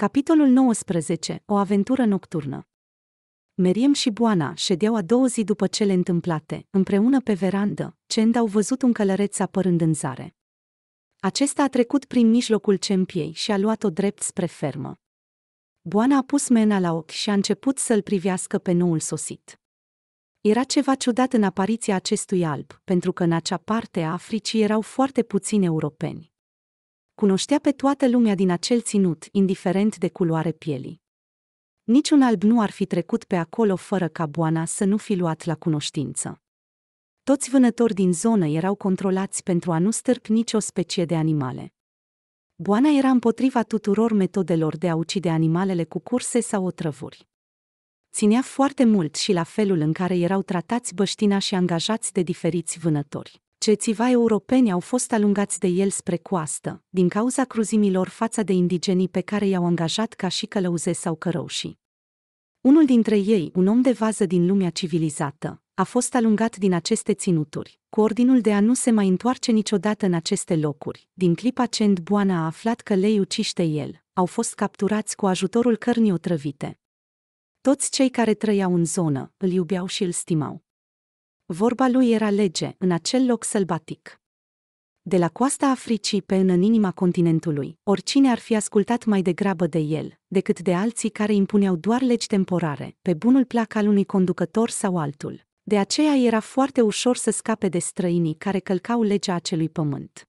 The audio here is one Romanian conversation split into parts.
Capitolul 19. O aventură nocturnă. Meriem și Boana ședeau a două zi după cele întâmplate, împreună pe verandă, când au văzut un călăreț apărând în zare. Acesta a trecut prin mijlocul cempiei și a luat-o drept spre fermă. Boana a pus mena la ochi și a început să-l privească pe noul sosit. Era ceva ciudat în apariția acestui alb, pentru că în acea parte a Africii erau foarte puțini europeni cunoștea pe toată lumea din acel ținut, indiferent de culoare pielii. Niciun alb nu ar fi trecut pe acolo fără ca boana să nu fi luat la cunoștință. Toți vânători din zonă erau controlați pentru a nu stârp nicio specie de animale. Boana era împotriva tuturor metodelor de a ucide animalele cu curse sau otrăvuri. Ținea foarte mult și la felul în care erau tratați băștina și angajați de diferiți vânători. Cețiva europeni au fost alungați de el spre coastă, din cauza cruzimilor față de indigenii pe care i-au angajat ca și călăuze sau cărăușii. Unul dintre ei, un om de vază din lumea civilizată, a fost alungat din aceste ținuturi, cu ordinul de a nu se mai întoarce niciodată în aceste locuri. Din clipa ce Boana a aflat că lei uciște el, au fost capturați cu ajutorul cărnii otrăvite. Toți cei care trăiau în zonă îl iubeau și îl stimau. Vorba lui era lege în acel loc sălbatic. De la coasta Africii până în inima continentului, oricine ar fi ascultat mai degrabă de el, decât de alții care impuneau doar legi temporare, pe bunul plac al unui conducător sau altul. De aceea era foarte ușor să scape de străinii care călcau legea acelui pământ.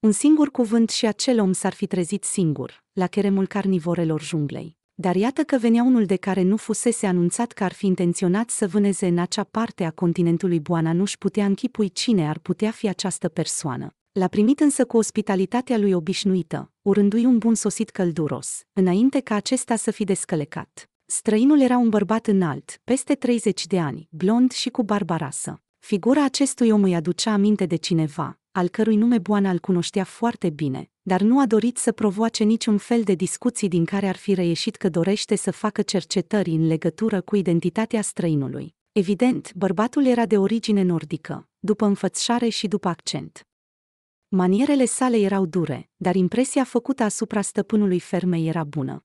Un singur cuvânt și acel om s-ar fi trezit singur, la cheremul carnivorelor junglei dar iată că venea unul de care nu fusese anunțat că ar fi intenționat să vâneze în acea parte a continentului Buana nu-și putea închipui cine ar putea fi această persoană. L-a primit însă cu ospitalitatea lui obișnuită, urându-i un bun sosit călduros, înainte ca acesta să fi descălecat. Străinul era un bărbat înalt, peste 30 de ani, blond și cu barbarasă. rasă. Figura acestui om îi aducea aminte de cineva, al cărui nume Boana îl cunoștea foarte bine, dar nu a dorit să provoace niciun fel de discuții din care ar fi reieșit că dorește să facă cercetări în legătură cu identitatea străinului. Evident, bărbatul era de origine nordică, după înfățișare și după accent. Manierele sale erau dure, dar impresia făcută asupra stăpânului fermei era bună.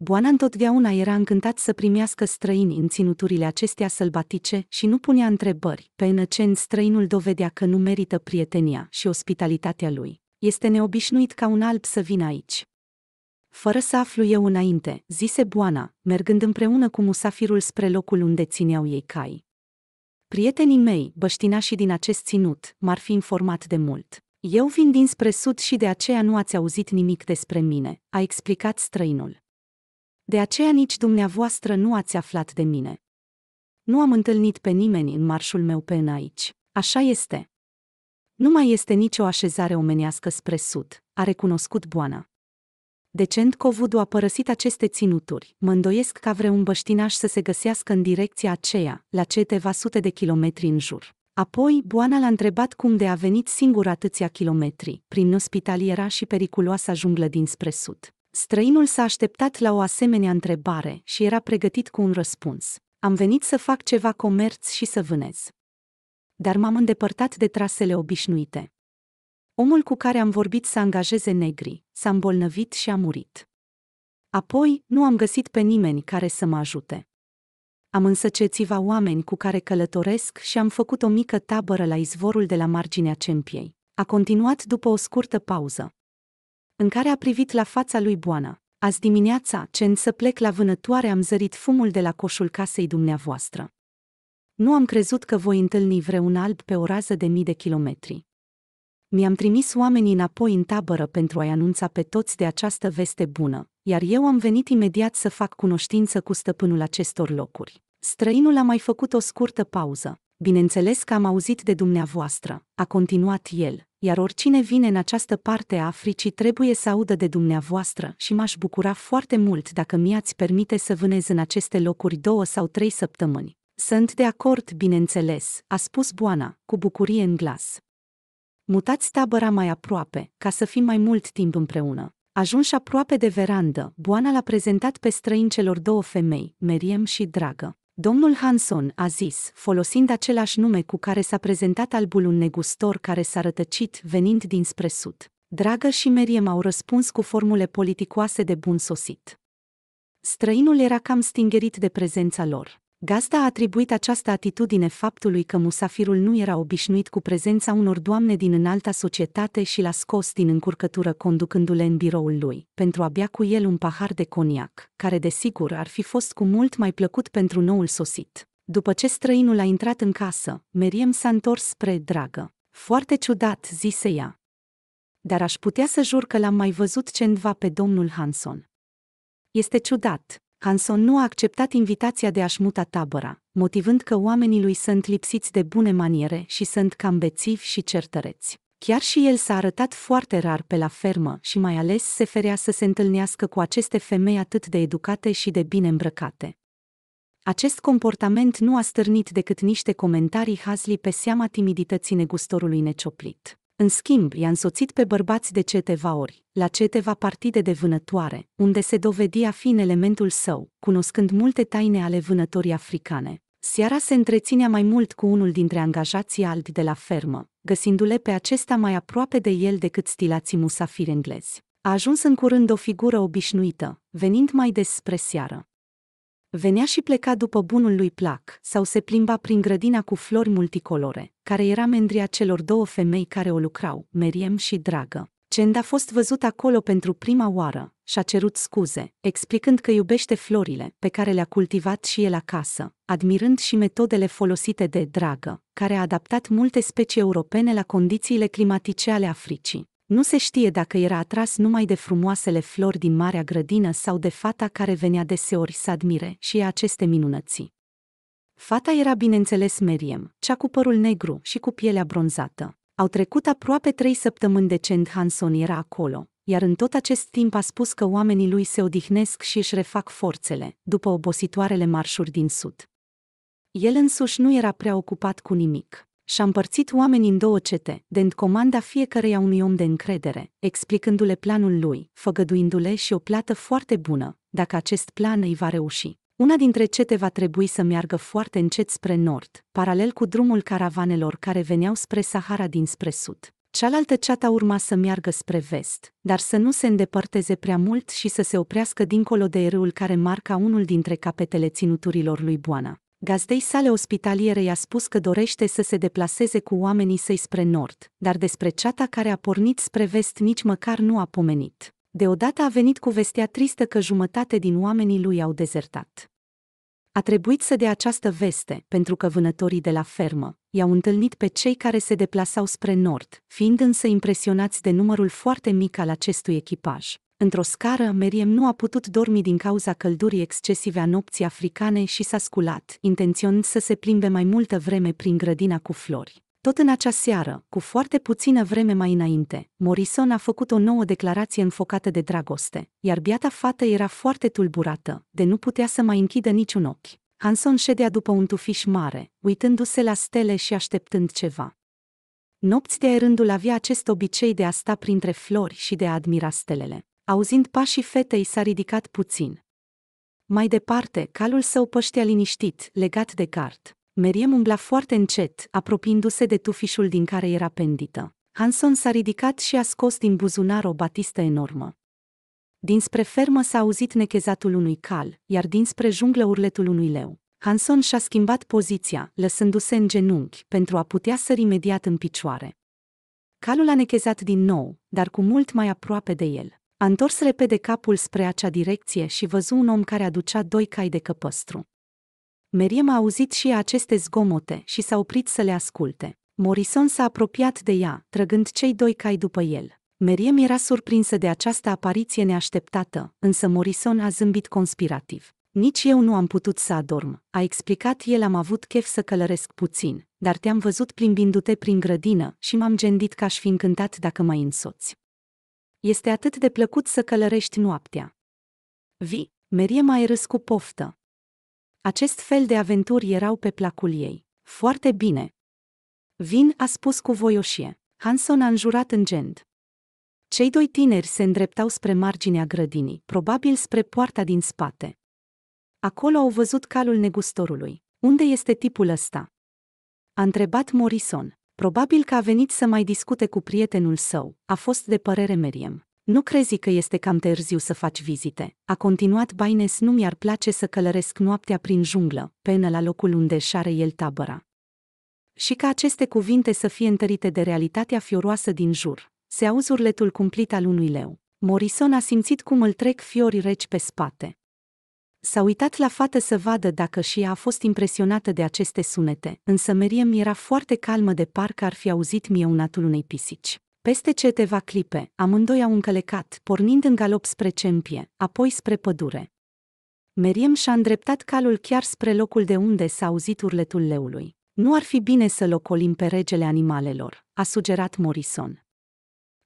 Boana întotdeauna era încântat să primească străini în ținuturile acestea sălbatice și nu punea întrebări, pe înăcen străinul dovedea că nu merită prietenia și ospitalitatea lui. Este neobișnuit ca un alb să vină aici. Fără să aflu eu înainte, zise Boana, mergând împreună cu musafirul spre locul unde țineau ei cai. Prietenii mei, băștinașii din acest ținut, m-ar fi informat de mult. Eu vin dinspre sud și de aceea nu ați auzit nimic despre mine, a explicat străinul. De aceea nici dumneavoastră nu ați aflat de mine. Nu am întâlnit pe nimeni în marșul meu pe aici. Așa este. Nu mai este nicio așezare omenească spre sud, a recunoscut Boana. Decent Covudu a părăsit aceste ținuturi, mă îndoiesc ca vreun băștinaș să se găsească în direcția aceea, la câteva sute de kilometri în jur. Apoi, Boana l-a întrebat cum de a venit singur atâția kilometri, prin ospitaliera și periculoasa junglă dinspre sud. Străinul s-a așteptat la o asemenea întrebare și era pregătit cu un răspuns. Am venit să fac ceva comerț și să vânez. Dar m-am îndepărtat de trasele obișnuite. Omul cu care am vorbit să angajeze negri, s-a îmbolnăvit și a murit. Apoi, nu am găsit pe nimeni care să mă ajute. Am însă cețiva oameni cu care călătoresc și am făcut o mică tabără la izvorul de la marginea cempiei. A continuat după o scurtă pauză în care a privit la fața lui Boana. Azi dimineața, ce să plec la vânătoare, am zărit fumul de la coșul casei dumneavoastră. Nu am crezut că voi întâlni vreun alb pe o rază de mii de kilometri. Mi-am trimis oamenii înapoi în tabără pentru a-i anunța pe toți de această veste bună, iar eu am venit imediat să fac cunoștință cu stăpânul acestor locuri. Străinul a mai făcut o scurtă pauză. Bineînțeles că am auzit de dumneavoastră, a continuat el, iar oricine vine în această parte a Africii trebuie să audă de dumneavoastră și m-aș bucura foarte mult dacă mi-ați permite să vânez în aceste locuri două sau trei săptămâni. Sunt de acord, bineînțeles, a spus Boana, cu bucurie în glas. Mutați tabăra mai aproape, ca să fim mai mult timp împreună. Ajunși aproape de verandă, Boana l-a prezentat pe străin celor două femei, Meriem și Dragă. Domnul Hanson a zis, folosind același nume cu care s-a prezentat albul un negustor care s-a rătăcit venind dinspre sud. Dragă și Meriem au răspuns cu formule politicoase de bun sosit. Străinul era cam stingerit de prezența lor. Gazda a atribuit această atitudine faptului că musafirul nu era obișnuit cu prezența unor doamne din înalta societate și l-a scos din încurcătură conducându-le în biroul lui, pentru a bea cu el un pahar de coniac, care desigur ar fi fost cu mult mai plăcut pentru noul sosit. După ce străinul a intrat în casă, Meriem s-a întors spre dragă. Foarte ciudat, zise ea. Dar aș putea să jur că l-am mai văzut cândva pe domnul Hanson. Este ciudat, Hanson nu a acceptat invitația de a-și muta tabăra, motivând că oamenii lui sunt lipsiți de bune maniere și sunt cam bețivi și certăreți. Chiar și el s-a arătat foarte rar pe la fermă și mai ales se ferea să se întâlnească cu aceste femei atât de educate și de bine îmbrăcate. Acest comportament nu a stârnit decât niște comentarii hazli pe seama timidității negustorului necioplit. În schimb, i-a însoțit pe bărbați de ceteva ori, la ceteva partide de vânătoare, unde se dovedi a fi în elementul său, cunoscând multe taine ale vânătorii africane. Seara se întreținea mai mult cu unul dintre angajații albi de la fermă, găsindu-le pe acesta mai aproape de el decât stilații musafiri englezi. A ajuns în curând o figură obișnuită, venind mai des spre seară. Venea și pleca după bunul lui plac sau se plimba prin grădina cu flori multicolore, care era mendria celor două femei care o lucrau, Meriem și Dragă. Cend a fost văzut acolo pentru prima oară și a cerut scuze, explicând că iubește florile pe care le-a cultivat și el acasă, admirând și metodele folosite de Dragă, care a adaptat multe specii europene la condițiile climatice ale Africii. Nu se știe dacă era atras numai de frumoasele flori din marea grădină sau de fata care venea deseori să admire și aceste minunății. Fata era bineînțeles Meriem, cea cu părul negru și cu pielea bronzată. Au trecut aproape trei săptămâni de când Hanson era acolo, iar în tot acest timp a spus că oamenii lui se odihnesc și își refac forțele, după obositoarele marșuri din sud. El însuși nu era prea ocupat cu nimic și-a împărțit oamenii în două cete, dând comanda fiecăreia unui om de încredere, explicându-le planul lui, făgăduindu-le și o plată foarte bună, dacă acest plan îi va reuși. Una dintre cete va trebui să meargă foarte încet spre nord, paralel cu drumul caravanelor care veneau spre Sahara dinspre sud. Cealaltă ceata urma să meargă spre vest, dar să nu se îndepărteze prea mult și să se oprească dincolo de râul care marca unul dintre capetele ținuturilor lui Boana. Gazdei sale ospitaliere i-a spus că dorește să se deplaseze cu oamenii săi spre nord, dar despre ceata care a pornit spre vest nici măcar nu a pomenit. Deodată a venit cu vestea tristă că jumătate din oamenii lui au dezertat. A trebuit să dea această veste, pentru că vânătorii de la fermă i-au întâlnit pe cei care se deplasau spre nord, fiind însă impresionați de numărul foarte mic al acestui echipaj într-o scară, Meriem nu a putut dormi din cauza căldurii excesive a nopții africane și s-a sculat, intenționând să se plimbe mai multă vreme prin grădina cu flori. Tot în acea seară, cu foarte puțină vreme mai înainte, Morrison a făcut o nouă declarație înfocată de dragoste, iar biata fată era foarte tulburată, de nu putea să mai închidă niciun ochi. Hanson ședea după un tufiș mare, uitându-se la stele și așteptând ceva. Nopți de rândul avea acest obicei de a sta printre flori și de a admira stelele. Auzind pașii fetei s-a ridicat puțin. Mai departe, calul său păștea liniștit, legat de gard. Meriem umbla foarte încet, apropiindu-se de tufișul din care era pendită. Hanson s-a ridicat și a scos din buzunar o batistă enormă. Dinspre fermă s-a auzit nechezatul unui cal, iar dinspre junglă urletul unui leu. Hanson și-a schimbat poziția, lăsându-se în genunchi, pentru a putea sări imediat în picioare. Calul a nechezat din nou, dar cu mult mai aproape de el. A întors repede capul spre acea direcție și văzu un om care aducea doi cai de căpăstru. Meriem a auzit și aceste zgomote și s-a oprit să le asculte. Morrison s-a apropiat de ea, trăgând cei doi cai după el. Meriem era surprinsă de această apariție neașteptată, însă Morrison a zâmbit conspirativ. Nici eu nu am putut să adorm, a explicat el am avut chef să călăresc puțin, dar te-am văzut plimbindu-te prin grădină și m-am gândit că aș fi încântat dacă mai însoți. Este atât de plăcut să călărești noaptea. Vi, Merie mai râs cu poftă. Acest fel de aventuri erau pe placul ei. Foarte bine. Vin a spus cu voioșie. Hanson a înjurat în gend. Cei doi tineri se îndreptau spre marginea grădinii, probabil spre poarta din spate. Acolo au văzut calul negustorului. Unde este tipul ăsta? A întrebat Morrison. Probabil că a venit să mai discute cu prietenul său, a fost de părere Meriem. Nu crezi că este cam târziu să faci vizite? A continuat Baines, nu mi-ar place să călăresc noaptea prin junglă, până la locul unde șare el tabăra. Și ca aceste cuvinte să fie întărite de realitatea fioroasă din jur, se auzi urletul cumplit al unui leu. Morrison a simțit cum îl trec fiori reci pe spate. S-a uitat la fată să vadă dacă și ea a fost impresionată de aceste sunete, însă Meriem era foarte calmă de parcă ar fi auzit mieunatul unei pisici. Peste câteva clipe, amândoi au încălecat, pornind în galop spre cempie, apoi spre pădure. Meriem și-a îndreptat calul chiar spre locul de unde s-a auzit urletul leului. Nu ar fi bine să locolim pe regele animalelor, a sugerat Morrison.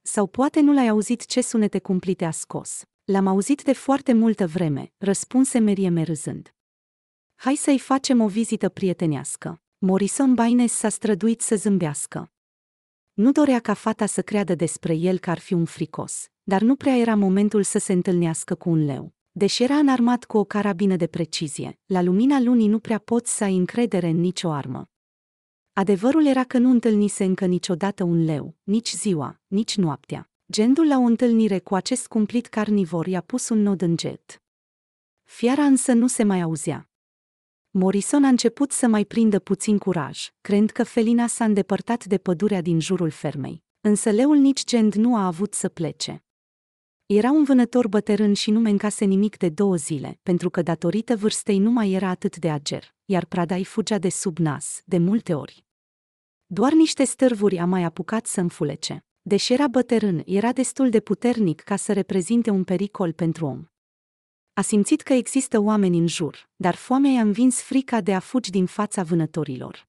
Sau poate nu l-ai auzit ce sunete cumplite a scos. L-am auzit de foarte multă vreme, răspunse Merieme râzând. Hai să-i facem o vizită prietenească. Morison Baines s-a străduit să zâmbească. Nu dorea ca fata să creadă despre el că ar fi un fricos, dar nu prea era momentul să se întâlnească cu un leu. Deși era înarmat cu o carabină de precizie, la lumina lunii nu prea poți să ai încredere în nicio armă. Adevărul era că nu întâlnise încă niciodată un leu, nici ziua, nici noaptea. Gendul la o întâlnire cu acest cumplit carnivor i-a pus un nod în jet. Fiara însă nu se mai auzea. Morrison a început să mai prindă puțin curaj, creând că felina s-a îndepărtat de pădurea din jurul fermei, însă leul nici Gend nu a avut să plece. Era un vânător bătărân și nu mencase nimic de două zile, pentru că datorită vârstei nu mai era atât de ager, iar prada îi fugea de sub nas, de multe ori. Doar niște stârvuri a mai apucat să înfulece deși era bătărân, era destul de puternic ca să reprezinte un pericol pentru om. A simțit că există oameni în jur, dar foamea i-a învins frica de a fugi din fața vânătorilor.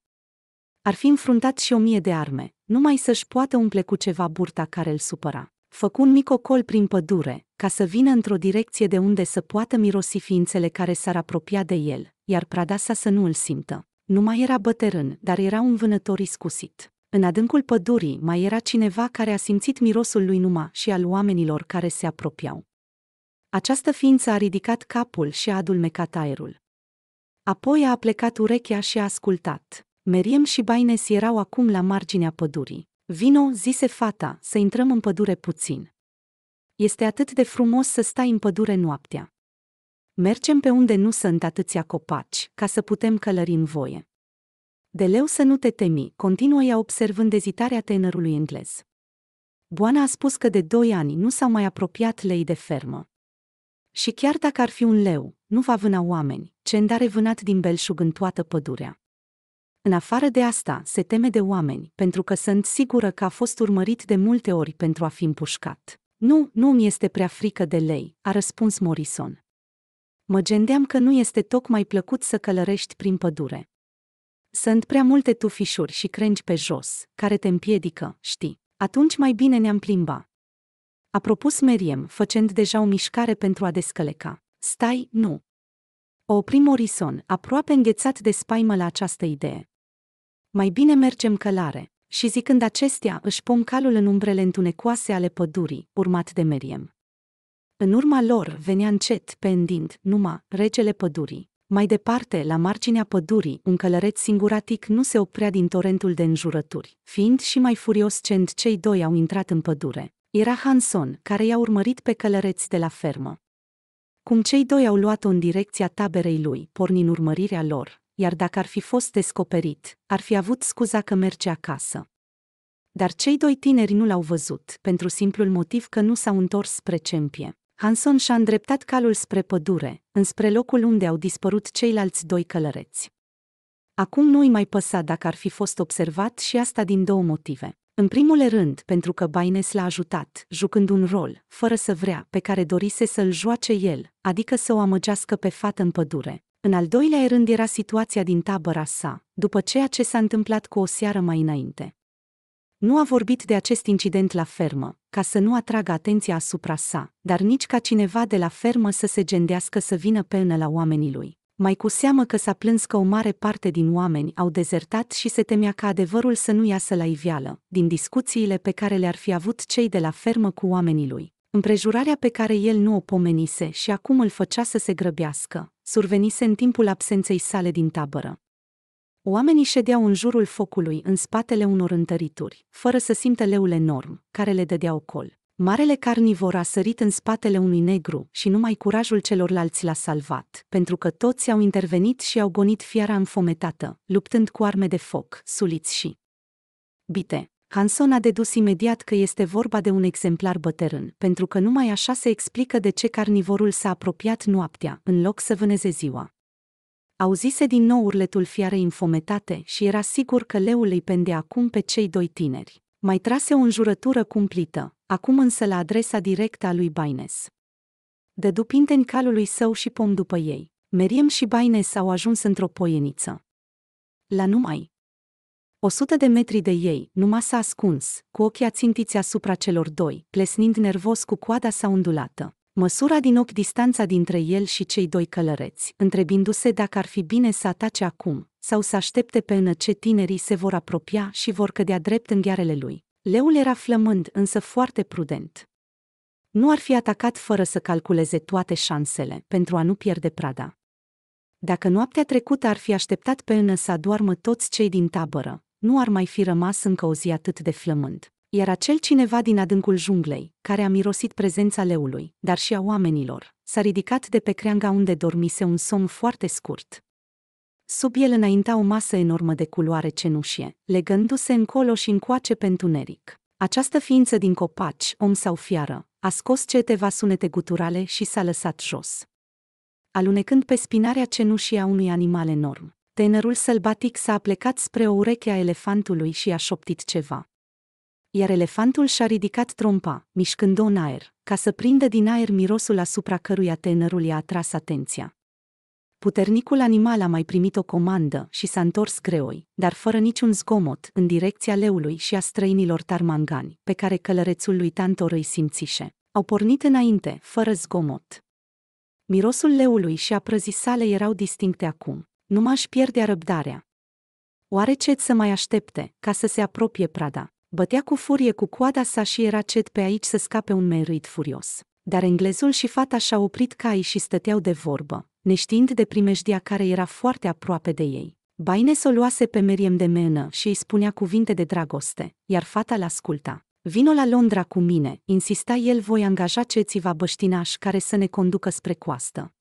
Ar fi înfruntat și o mie de arme, numai să-și poată umple cu ceva burta care îl supăra. Făcu un mic ocol prin pădure, ca să vină într-o direcție de unde să poată mirosi ființele care s-ar apropia de el, iar prada sa să nu îl simtă. Nu mai era bătărân, dar era un vânător iscusit. În adâncul pădurii mai era cineva care a simțit mirosul lui Numa și al oamenilor care se apropiau. Această ființă a ridicat capul și a adulmecat aerul. Apoi a plecat urechea și a ascultat. Meriem și Baines erau acum la marginea pădurii. Vino, zise fata, să intrăm în pădure puțin. Este atât de frumos să stai în pădure noaptea. Mergem pe unde nu sunt atâția copaci, ca să putem călări în voie. De leu să nu te temi, continuă ea observând ezitarea tânărului englez. Boana a spus că de doi ani nu s-au mai apropiat lei de fermă. Și chiar dacă ar fi un leu, nu va vâna oameni, ce îndare vânat din belșug în toată pădurea. În afară de asta, se teme de oameni, pentru că sunt sigură că a fost urmărit de multe ori pentru a fi împușcat. Nu, nu mi este prea frică de lei, a răspuns Morrison. Mă gendeam că nu este tocmai plăcut să călărești prin pădure. Sunt prea multe tufișuri și crengi pe jos, care te împiedică, știi. Atunci mai bine ne-am plimba. A propus Meriem, făcând deja o mișcare pentru a descăleca. Stai, nu. O opri Morrison, aproape înghețat de spaimă la această idee. Mai bine mergem călare. Și zicând acestea, își pun calul în umbrele întunecoase ale pădurii, urmat de Meriem. În urma lor venea încet, pendind, numai, regele pădurii. Mai departe, la marginea pădurii, un călăreț singuratic nu se oprea din torentul de înjurături, fiind și mai furios când cei doi au intrat în pădure. Era Hanson, care i-a urmărit pe călăreți de la fermă. Cum cei doi au luat-o în direcția taberei lui, porni în urmărirea lor, iar dacă ar fi fost descoperit, ar fi avut scuza că merge acasă. Dar cei doi tineri nu l-au văzut, pentru simplul motiv că nu s-au întors spre Cempie. Hanson și-a îndreptat calul spre pădure, înspre locul unde au dispărut ceilalți doi călăreți. Acum nu-i mai păsa dacă ar fi fost observat și asta din două motive. În primul rând, pentru că Baines l-a ajutat, jucând un rol, fără să vrea, pe care dorise să-l joace el, adică să o amăgească pe fată în pădure. În al doilea rând era situația din tabăra sa, după ceea ce s-a întâmplat cu o seară mai înainte. Nu a vorbit de acest incident la fermă, ca să nu atragă atenția asupra sa, dar nici ca cineva de la fermă să se gendească să vină pe până la oamenii lui. Mai cu seamă că s-a plâns că o mare parte din oameni au dezertat și se temea ca adevărul să nu iasă la iveală, din discuțiile pe care le-ar fi avut cei de la fermă cu oamenii lui. Împrejurarea pe care el nu o pomenise și acum îl făcea să se grăbească, survenise în timpul absenței sale din tabără. Oamenii ședeau în jurul focului, în spatele unor întărituri, fără să simtă leul enorm, care le dădea ocol. Marele carnivor a sărit în spatele unui negru și numai curajul celorlalți l-a salvat, pentru că toți au intervenit și au gonit fiara înfometată, luptând cu arme de foc, suliți și bite. Hanson a dedus imediat că este vorba de un exemplar bătărân, pentru că numai așa se explică de ce carnivorul s-a apropiat noaptea, în loc să vâneze ziua. Auzise din nou urletul fiarei infometate și era sigur că leul îi pendea acum pe cei doi tineri. Mai trase o înjurătură cumplită, acum însă la adresa directă a lui Baines. dupinte în calului său și pom după ei. Meriem și Baines au ajuns într-o poieniță. La numai. O sută de metri de ei, numai s-a ascuns, cu ochii ațintiți asupra celor doi, plesnind nervos cu coada sa undulată măsura din ochi distanța dintre el și cei doi călăreți, întrebindu-se dacă ar fi bine să atace acum sau să aștepte până ce tinerii se vor apropia și vor cădea drept în ghearele lui. Leul era flămând, însă foarte prudent. Nu ar fi atacat fără să calculeze toate șansele, pentru a nu pierde prada. Dacă noaptea trecută ar fi așteptat înă să adoarmă toți cei din tabără, nu ar mai fi rămas încă o zi atât de flămând. Iar acel cineva din adâncul junglei, care a mirosit prezența leului, dar și a oamenilor, s-a ridicat de pe creanga unde dormise un somn foarte scurt. Sub el înainta o masă enormă de culoare cenușie, legându-se încolo și încoace pe întuneric. Această ființă din copaci, om sau fiară, a scos ceteva sunete guturale și s-a lăsat jos. Alunecând pe spinarea cenușie a unui animal enorm, tenerul sălbatic s-a plecat spre o ureche a elefantului și a șoptit ceva iar elefantul și-a ridicat trompa, mișcând-o în aer, ca să prindă din aer mirosul asupra căruia tânărul i-a atras atenția. Puternicul animal a mai primit o comandă și s-a întors greoi, dar fără niciun zgomot, în direcția leului și a străinilor tarmangani, pe care călărețul lui Tantor îi simțișe. Au pornit înainte, fără zgomot. Mirosul leului și a prăzii sale erau distincte acum. Nu m-aș pierde răbdarea. Oare ce să mai aștepte, ca să se apropie prada? Bătea cu furie cu coada sa și era cet pe aici să scape un merit furios. Dar englezul și fata și-au oprit caii și stăteau de vorbă, neștiind de primejdia care era foarte aproape de ei. Baines o luase pe Meriem de mână și îi spunea cuvinte de dragoste, iar fata l-asculta. Vino la Londra cu mine, insista el voi angaja va băștinaș care să ne conducă spre coastă.